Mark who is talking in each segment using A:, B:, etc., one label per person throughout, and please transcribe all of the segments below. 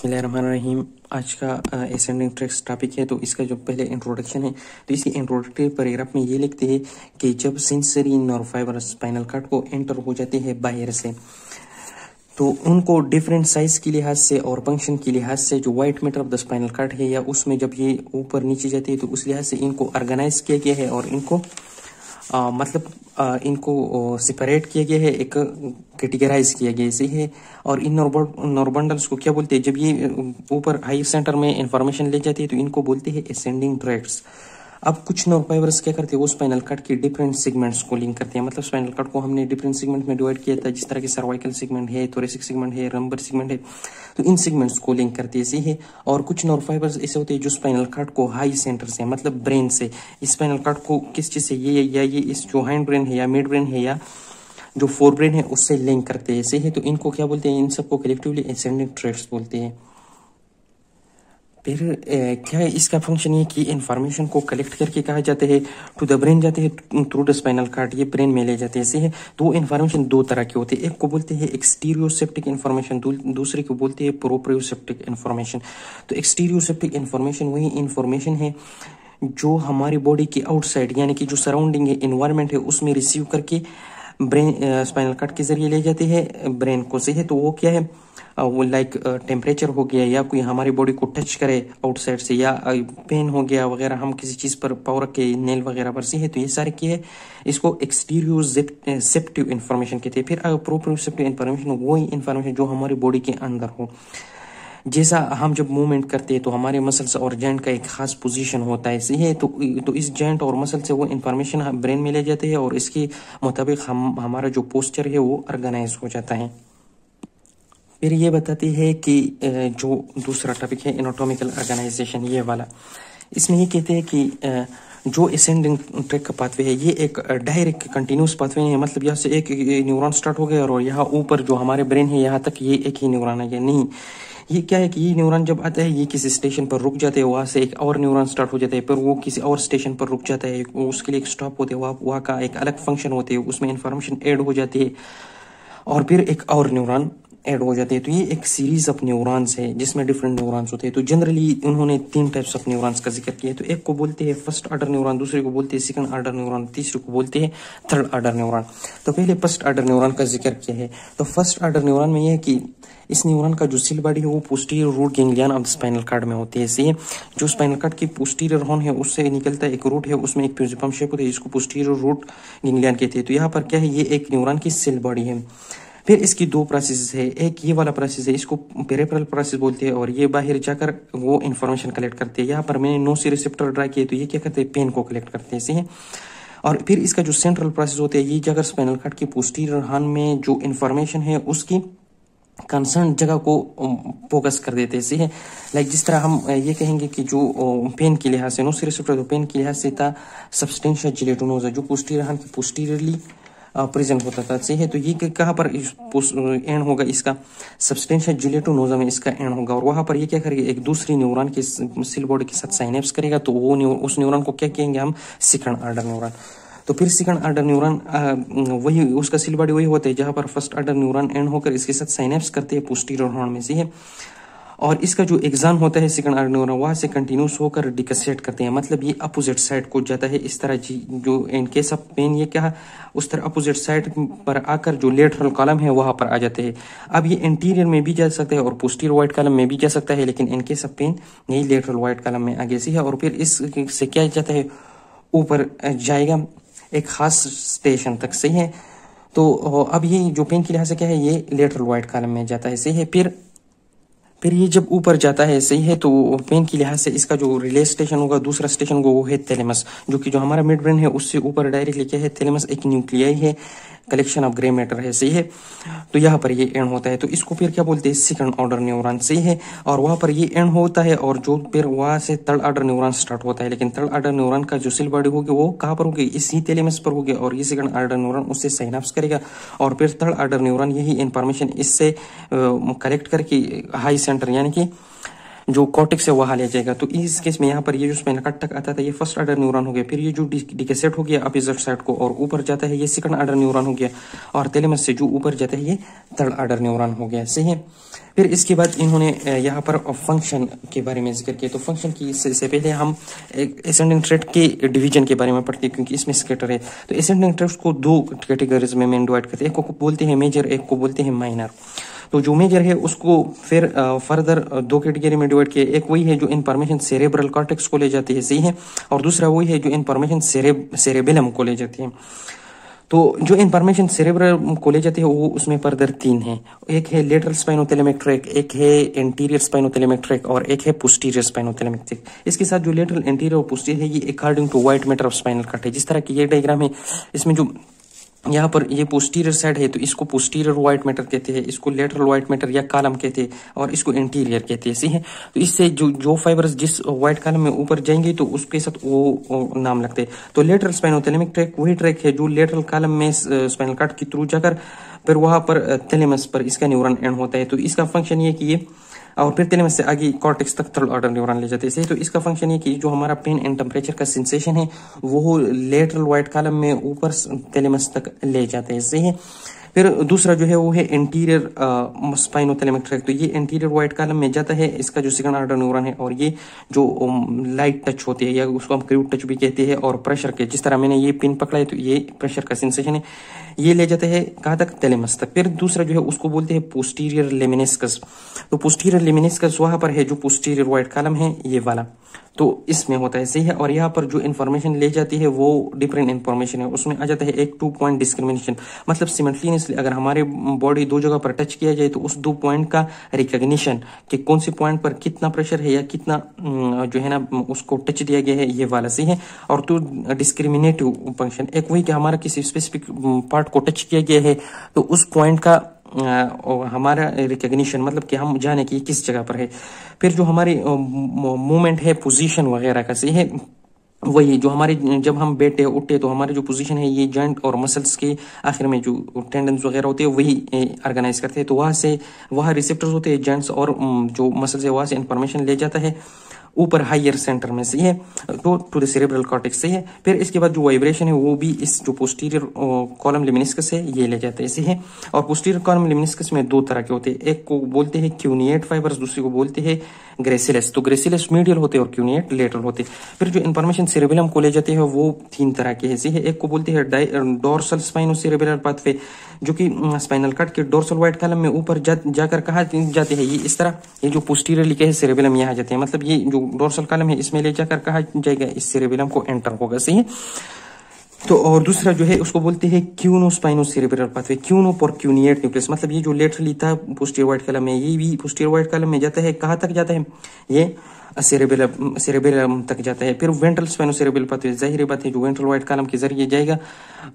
A: बिसमीम आज का एसेंडिंग ट्रैक्स टॉपिक है तो इसका जो पहले इंट्रोडक्शन है तो इसी इंट्रोडक्टिव पैराग्राफ में ये लिखते हैं कि जब सेंसरी फाइबर स्पाइनल कार्ड को एंटर हो जाते हैं बाहर से तो उनको डिफरेंट साइज के लिहाज से और फंक्शन के लिहाज से जो white matter of the spinal cord है या उसमें जब ये ऊपर नीचे जाते हैं तो उस लिहाज से इनको ऑर्गेनाइज किया गया है और इनको आ, मतलब आ, इनको सेपरेट किया गया है एक कैटेगराइज किया गया इसे है और इन नॉर्बंडल्स को क्या बोलते हैं जब ये ऊपर हाई सेंटर में इंफॉर्मेशन ले जाती है तो इनको बोलते हैं असेंडिंग ट्रैक्ट्स अब कुछ नोरपाइवरस क्या करते हैं वो स्पाइनल कट के डिफरेंट सेगमेंट्स को लिंक करते हैं मतलब स्पाइनल कट को हमने डिफरेंट सेगमेंट में डिवाइड किया था जिस तरह के सर्वाइकल सेगमेंट है थोरेसिक सेगमेंट है रंबर सेगमेंट है तो इन सेगमेंट्स को लिंक करते ऐसे है और कुछ नोरफाइबर्स ऐसे होते हैं जो स्पाइनल कट को हाई सेंटर से मतलब ब्रेन से स्पाइनल कट को किस चीज़ से ये या ये इस जो हाइंड ब्रेन है या मिड ब्रेन है या जो फोर ब्रेन है उससे लिंक करते हैं ऐसे है तो इनको क्या बोलते हैं इन सबको कलेक्टिवली एसेंडिंग ट्रेट्स बोलते हैं फिर क्या है इसका फंक्शन ये कि इन्फॉर्मेशन को कलेक्ट करके कहा जाता है टू द ब्रेन जाते हैं थ्रू द स्पाइनल कार्ड ये ब्रेन में ले जाते हैं ऐसे है तो इन्फॉर्मेशन दो तरह के होते हैं एक को बोलते हैं एक्सटीरियोसेप्टिक इन्फॉर्मेशन दूसरे को बोलते हैं प्रोप्रियोसेप्टिक इन्फॉर्मेशन तो एक्सटीरियोसेप्टिक इन्फॉर्मेशन वही इन्फॉर्मेशन है जो हमारी बॉडी के आउटसाइड यानी कि जो सराउंडिंग है इन्वायरमेंट है उसमें रिसीव करके ब्रेन स्पाइनल कार्ड के जरिए ले जाते हैं ब्रेन को से है तो वो क्या है वो लाइक टेम्परेचर हो गया या कोई हमारी बॉडी को टच करे आउटसाइड से या पेन हो गया वगैरह हम किसी चीज़ पर पावर के नेल वगैरह पर सी है तो ये सारे की है इसको एक्सटीरियो सेप्टिव इंफॉर्मेशन कहते हैं फिर अगर इंफॉर्मेशन हो वही इन्फॉर्मेशन जो हमारी बॉडी के अंदर हो जैसा हम जब मूवमेंट करते हैं तो हमारे मसल्स और जॉइंट का एक खास पोजीशन होता है सही है तो तो इस जॉइंट और मसल से वो इंफॉर्मेशन ब्रेन में ले जाते हैं और इसके मुताबिक हम हमारा जो पोस्चर है वो ऑर्गेनाइज हो जाता है फिर ये बताती है कि जो दूसरा टॉपिक है एनाटोमिकल ऑर्गेनाइजेशन ये वाला इसमें ये कहते हैं कि जो एसेंडिंग ट्रैक का पाथवे है ये एक डायरेक्ट कंटिन्यूस पाथवे है मतलब यहाँ से एक न्यूरॉन स्टार्ट हो गया और यहाँ ऊपर जो हमारे ब्रेन है यहाँ तक ये एक ही न्यूरॉन है या नहीं ये क्या है कि ये न्यूरॉन जब आता है ये किसी स्टेशन पर रुक जाते हैं वहाँ से एक और न्यूरॉन स्टार्ट हो जाता है फिर वो किसी और स्टेशन पर रुक जाता है उसके लिए एक स्टॉप होते हैं वहाँ वहाँ का एक अलग फंक्शन होते है उसमें इन्फॉर्मेशन एड हो जाती है और फिर एक और न्यूरॉन ऐड हो जाते हैं तो ये एक सीरीज ऑफ न्यूरॉन्स है जिसमें डिफरेंट न्यूरॉन्स होते हैं तो जनरली उन्होंने तीन टाइप्स ऑफ न्यूरॉन्स का जिक्र किया है तो एक को बोलते हैं फर्स्ट ऑर्डर न्यूरॉन दूसरे को बोलते हैं सेकंड ऑर्डर न्यूरॉन तीसरे को बोलते हैं थर्ड ऑर्डर न्यूरॉन तो पहले फर्स्ट ऑर्डर न्यूरॉन का जिक्र किया है तो फर्स्ट ऑर्डर न्यूरॉन में यह है कि इस न्यूरॉन का जो सिल बॉडी है वो posterior root ganglion of spinal cord में होती है इसलिए जो स्पाइनल कार्ड की पोस्टीरियर हॉर्न है उससे निकलता एक रूट है उसमें एक प्यूजिपम शेप होता है जिसको पोस्टीरियर रूट गैंग्लियन कहते हैं तो यहाँ पर क्या है ये एक न्यूरॉन की सिल बॉडी है फिर इसकी दो प्रोसेस है एक ये वाला प्रोसेस है इसको पेरेपरल प्रोसेस बोलते हैं और ये बाहर जाकर वो इन्फॉर्मेशन कलेक्ट करते हैं यहाँ पर मैंने नो सी रिसेप्टर ड्रा किए तो ये क्या करते हैं पेन को कलेक्ट करते हैं सही और फिर इसका जो सेंट्रल प्रोसेस होता है ये जाकर स्पेनल कार्ड की पोस्टीरियर हान में जो इन्फॉर्मेशन है उसकी कंसर्न जगह को फोकस कर देते हैं है लाइक जिस तरह हम ये कहेंगे कि जो पेन के लिहाज से नो सी तो पेन के लिहाज से था सब्सटेंशियल जिलेटोनोज जो पुष्टि हान की पोस्टीरियरली प्रेजेंट होता था सही है तो ये कहाँ पर एंड होगा इसका जुलेटो नोजा में इसका एंड होगा और वहाँ पर ये क्या करेगा एक दूसरी न्यूरॉन के सिल बॉडी के साथ साइनेप्स करेगा तो वो उस न्यूरॉन को क्या कहेंगे हम सिकंड आर्डर न्यूरॉन तो फिर सेकंड आर्डर न्यूरॉन वही उसका सिल बॉडी वही होता है जहाँ पर फर्स्ट आर्डर न्यूरॉन एंड होकर इसके साथ साइनेप्स करते हैं पुष्टि में सही है और इसका जो एग्जाम होता है सेकंड आर्गनोरा वहां से कंटिन्यूस होकर डिकसेट करते हैं मतलब ये अपोजिट साइड को जाता है इस तरह जी जो इन केस ऑफ पेन ये क्या उस तरह अपोजिट साइड पर आकर जो लेटरल कॉलम है वहां पर आ जाते हैं अब ये इंटीरियर में भी जा सकते हैं और पोस्टीर वाइट कॉलम में भी जा सकता है लेकिन इन केस ऑफ पेन यही लेटरल वाइट कॉलम में आगे सी है और फिर इससे क्या जाता है ऊपर जाएगा एक खास स्टेशन तक सही है तो अब ये जो पेन के लिहाज से क्या है ये लेटरल वाइट कॉलम में जाता है सही है फिर फिर ये जब ऊपर जाता है सही है तो पेन के लिहाज से इसका जो रिले स्टेशन होगा दूसरा स्टेशन होगा वो है थेलेमस जो कि जो हमारा मिड ब्रेन है उससे ऊपर डायरेक्टली क्या है थेलेमस एक न्यूक्लियाई है कलेक्शन ऑफ ग्रे मैटर है सही है तो यहाँ पर ये एंड होता है तो इसको फिर क्या बोलते हैं सेकंड ऑर्डर न्यूरॉन सही है और वहाँ पर ये एंड होता है और जो फिर वहाँ से थर्ड ऑर्डर न्यूरॉन स्टार्ट होता है लेकिन थर्ड ऑर्डर न्यूरॉन का जो सिल बॉडी होगी वो कहाँ पर होगी इसी टेलेमस पर होगी और ये सेकंड ऑर्डर न्यूरॉन उससे साइनअप्स करेगा और फिर थर्ड ऑर्डर न्यूरॉन यही इन्फॉर्मेशन इससे कलेक्ट करके हाई सेंटर यानी कि जो कॉटिक्स है वहाँ ले जाएगा तो इस केस में यहाँ पर ये जो स्पाइनल कट तक आता था ये फर्स्ट आर्डर न्यूरॉन हो गया फिर ये जो डिकेसेट हो गया अपिजट साइड को और ऊपर जाता है ये सेकंड आर्डर न्यूरॉन हो गया और तेलेमस से जो ऊपर जाता है ये थर्ड आर्डर न्यूरॉन हो गया सही है फिर इसके बाद इन्होंने यहाँ पर फंक्शन के बारे में जिक्र किया तो फंक्शन की इससे पहले हम एसेंडिंग ट्रेट के डिवीजन के बारे में पढ़ते हैं क्योंकि इसमें स्केटर है तो एसेंडिंग ट्रेट्स को दो कैटेगरीज में डिवाइड करते हैं एक को बोलते हैं मेजर एक को बोलते हैं माइनर तो जो मेजर है उसको फिर फर्दर दो कैटेगरी में डिवाइड किया एक वही है जो इन्फॉर्मेशन सेरेब्रल कॉर्टेक्स को ले जाती है सही है और दूसरा वही है जो इन्फॉर्मेशन सेरेबेलम को ले जाती है तो जो इन्फॉर्मेशन सेरेब्रल को ले जाती है वो उसमें फर्दर तीन है एक है लेटरल स्पाइनोथेलेमिक ट्रैक एक है एंटीरियर स्पाइनोथेलेमिक ट्रैक और एक है पोस्टीरियर स्पाइनोथेलेमिक ट्रैक इसके साथ जो लेटरल एंटीरियर और पोस्टीरियर है ये according to white matter of spinal cord है जिस तरह की ये डायग्राम है इसमें जो यहाँ पर ये पोस्टीरियर साइड है तो इसको पोस्टीरियर व्हाइट मैटर कहते हैं इसको लेटरल व्हाइट मैटर या कालम कहते हैं और इसको इंटीरियर कहते हैं सही है तो इससे जो जो फाइबर्स जिस व्हाइट कालम में ऊपर जाएंगे तो उसके साथ वो, वो नाम लगते हैं तो लेटरल स्पाइनल थैलेमिक ट्रैक वही ट्रैक है जो लेटरल कालम में स्पाइनल कार्ड के थ्रू जाकर फिर वहां पर थैलेमस पर इसका न्यूरॉन एंड होता है तो इसका फंक्शन ये कि ये और फिर तेलमस से आगे कॉर्टेक्स तक तरल ऑर्डर न्यूरॉन ले जाते हैं तो इसका फंक्शन ये कि जो हमारा पेन एंड टेम्परेचर का सेंसेशन है वो लेटरल वाइट कॉलम में ऊपर तेलेमस तक ले जाते हैं सही है फिर दूसरा जो है वो है इंटीरियर स्पाइनो तेलेमिक ट्रैक तो ये इंटीरियर वाइट कॉलम में जाता है इसका जो सेकंड ऑर्डर न्यूरॉन है और ये जो लाइट टच होती है या उसको हम क्रूड टच भी कहते हैं और प्रेशर के जिस तरह मैंने ये पिन पकड़ा है तो ये प्रेशर का सेंसेशन है ये ले जाते हैं कहाँ तक तेलेमस तक फिर दूसरा जो है उसको बोलते हैं पोस्टीरियर लेमिनेस्कस तो पोस्टीरियर लेमिनेस्कस वहां पर है जो पोस्टीरियर वाइट कालम है ये वाला तो इसमें होता है सही है और यहाँ पर जो इन्फॉर्मेशन ले जाती है वो डिफरेंट इन्फॉर्मेशन है उसमें आ जाता है एक टू पॉइंट डिस्क्रिमिनेशन मतलब सिमेंटलिनियसली अगर हमारे बॉडी दो जगह पर टच किया जाए तो उस दो पॉइंट का रिकग्निशन कि कौन से पॉइंट पर कितना प्रेशर है या कितना जो है ना उसको टच दिया गया है ये वाला सही है और तो डिस्क्रिमिनेटिव फंक्शन एक वही कि हमारा किसी स्पेसिफिक पार्ट पार्ट को टच किया गया है तो उस पॉइंट का हमारा रिकग्निशन मतलब कि हम जाने की किस जगह पर है फिर जो हमारी मूवमेंट है पोजीशन वगैरह का सही है वही जो हमारे जब हम बैठे उठे तो हमारे जो पोजीशन है ये जॉइंट और मसल्स के आखिर में जो टेंडन्स वगैरह होते हैं वही ऑर्गेनाइज करते हैं तो वहाँ से वहाँ रिसेप्टर्स होते हैं जॉइंट्स और जो मसल्स है वहाँ से इंफॉर्मेशन ले जाता है ऊपर हाइयर सेंटर में से है तो टू द सेरेब्रल कॉर्टेक्स से है फिर इसके बाद जो वाइब्रेशन है वो भी इस जो पोस्टीरियर कॉलम लिमिनिस्कस है ये ले जाते हैं इसे है और पोस्टीरियर कॉलम लिमिनिस्कस में दो तरह के होते हैं एक को बोलते हैं क्यूनिएट फाइबर्स दूसरे को बोलते हैं ग्रेसिलस तो ग्रेसिलस मीडियल होते हैं और क्यूनिएट लेटरल होते हैं फिर जो इन्फॉर्मेशन सेरेबिलम को ले जाते हैं वो तीन तरह के ऐसे है एक को बोलते हैं डोर्सल स्पाइनो सेरेबिलर पाथवे जो कि स्पाइनल कट के डोर्सल वाइट कॉलम में ऊपर जाकर कहा जाते हैं ये इस तरह ये जो पोस्टीरियरली के है सेरेबेलम यहाँ जाते हैं मतलब ये जो डोरसल कालम है इसमें ले जाकर कहा जाएगा इस सेरेबिलम को एंटर होगा सही है तो और दूसरा जो है उसको बोलते हैं cuneo spino cerebral pathway cuneo पर क्यूनिएट न्यूक्लियस मतलब ये जो लेटरली था पोस्टियर वाइट कलम है ये भी पोस्टियर वाइट कलम में जाता है कहां तक जाता है ये सेरेबेलम तक जाता है फिर वेंट्रल स्पेनो सेरेबेल तो जाहिर बात है जो वेंट्रल वाइट कालम के जरिए जाएगा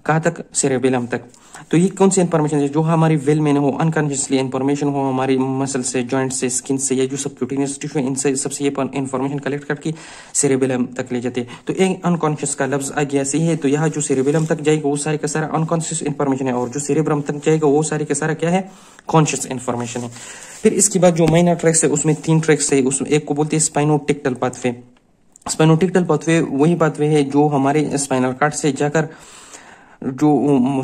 A: कहाँ तक सेरेबेलम तक तो ये कौन सी इन्फॉर्मेशन है जो हमारी वेल में हो अनकॉन्शियसली इन्फॉर्मेशन हो हमारी मसल से जॉइंट से स्किन से या जो सबक्यूटेनियस टिश्यू इनसे सबसे ये इन्फॉर्मेशन कलेक्ट करके सेरेबेलम तक ले जाते हैं तो एक अनकॉन्शियस का लफ्ज आ गया सही है तो यहाँ जो सेरेबेलम तक जाएगा वो सारे का सारा अनकॉन्शियस इन्फॉर्मेशन है और जो सेरेब्रम तक जाएगा वो सारे का सारा क्या है कॉन्शियस इन्फॉर्मेशन है फिर इसके बाद जो माइनर ट्रैक्स है उसमें तीन ट्रैक्स है उसमें एक को बोलते हैं spine spinotectal pathway spinotectal pathway वही पाथवे है जो हमारे स्पाइनल कार्ड से जाकर जो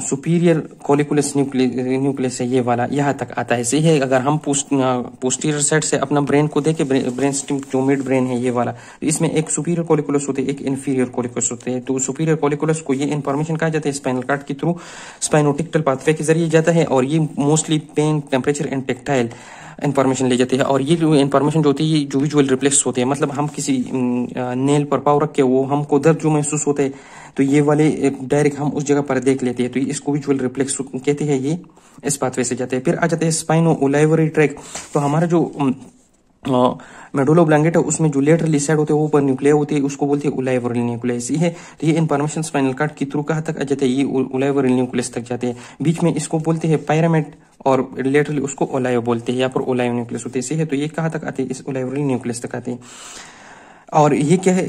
A: सुपीरियर कॉलिकुलस न्यूक्लियस है ये वाला यहाँ तक आता है सही है अगर हम पोस्ट पोस्टीरियर साइड से अपना ब्रेन को देखें ब्रेन स्टिम जो मिड ब्रेन है ये वाला तो इसमें एक सुपीरियर कॉलिकुलस होते हैं एक इन्फीरियर कॉलिकुलस होते हैं तो सुपीरियर कॉलिकुलस को ये इन्फॉर्मेशन कहा जाता है स्पाइनल कार्ड के थ्रू स्पाइनोटिक्टल पाथवे के जरिए जाता है और ये mostly pain temperature and tactile information ले जाती है और ये इन्फॉर्मेशन जो होती है जो विजुअल रिप्लेस होते हैं मतलब हम किसी नेल पर पाव रख के वो हमको दर्द जो महसूस होते हैं तो ये वाले डायरेक्ट हम उस जगह पर देख लेते हैं तो इसको विजुअल रिप्लेक्स कहते हैं ये इस पाथवे से जाते हैं फिर आ जाते हैं स्पाइनो ओलाइवरी ट्रैक तो हमारा जो मेडोलो ब्लैंकेट है उसमें जो लेटरली लिसाइड होते हैं ऊपर न्यूक्लिया होती है उसको बोलते हैं उलाइवरल न्यूक्लियस ये है तो ये इन्फॉर्मेशन स्पाइनल कार्ड के थ्रू कहाँ तक आ जाता है ये उलाइवरल न्यूक्लियस तक जाते हैं बीच में इसको बोलते हैं पायरामेट और लेटरली उसको ओलायो बोलते हैं या फिर ओलायो न्यूक्लियस होते हैं है तो ये कहाँ तक आते हैं इस ओलाइवरल न्यूक्लियस तक आते हैं और ये क्या है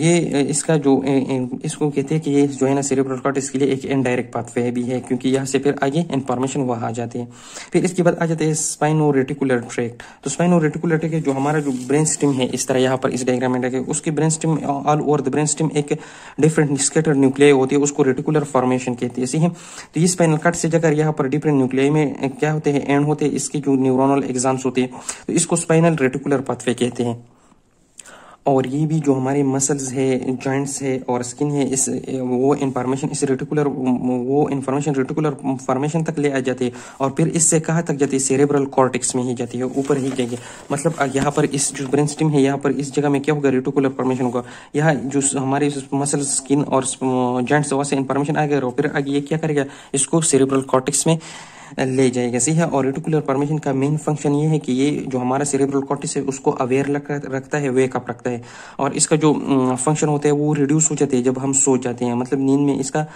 A: ये इसका जो इसको कहते हैं कि ये जो है ना सेरेब्रल ब्रॉडकास्ट के लिए एक इनडायरेक्ट पाथवे भी है क्योंकि यहाँ से फिर आगे इन्फॉर्मेशन वहाँ आ जाती है फिर इसके बाद आ जाते हैं स्पाइनो रेटिकुलर ट्रैक्ट तो स्पाइनो रेटिकुलर ट्रेक जो हमारा जो ब्रेन स्टिम है इस तरह यहाँ पर इस डायग्राम में रखे उसकी brain stem all over the brain stem एक डिफरेंट स्केटर न्यूक्लियाई होती है उसको रेटिकुलर फॉर्मेशन कहती है सही तो ये स्पाइनल कार्ड से जगह यहाँ पर डिफरेंट न्यूक्लिया में क्या होते हैं एंड होते हैं इसके जो न्यूरोनल एग्जाम्स होते हैं तो इसको स्पाइनल रेटिकुलर पाथवे कहते हैं और ये भी जो हमारे मसल्स है जॉइंट्स है और स्किन है इस वो इंफॉर्मेशन इस रेटिकुलर वो इंफॉर्मेशन रेटिकुलर फॉर्मेशन तक ले आ जाती है और फिर इससे कहाँ तक जाती है सेरेब्रल कॉर्टिक्स में ही जाती है ऊपर ही जाएगी मतलब यहाँ पर इस जो ब्रेन स्टीम है यहाँ पर इस जगह में क्या होगा रेटिकुलर फॉर्मेशन होगा यहाँ जो हमारे मसल स्किन और जॉइंट्स वहाँ से इन्फॉर्मेशन आ गया और फिर आगे ये क्या करेगा इसको सेरेब्रल कॉर्टिक्स में ले जाएगा सही है और रेटिकुलर परमिशन का मेन फंक्शन ये है कि ये जो हमारा सेरेब्रल कॉर्टिस है उसको अवेयर रखता है वेकअप रखता है और इसका जो फंक्शन होता है वो रिड्यूस हो जाते हैं जब हम सो जाते हैं मतलब नींद में इसका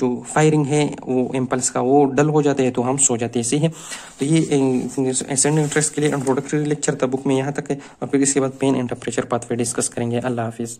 A: जो फायरिंग है वो एम्पल्स का वो डल हो जाता है तो हम सो जाते हैं सही है। तो ये एसेंड इंटरेस्ट के लिए इंट्रोडक्टरी लेक्चर था बुक में यहाँ तक है और फिर इसके बाद pain and temperature pathway discuss करेंगे अल्लाह हाफिज़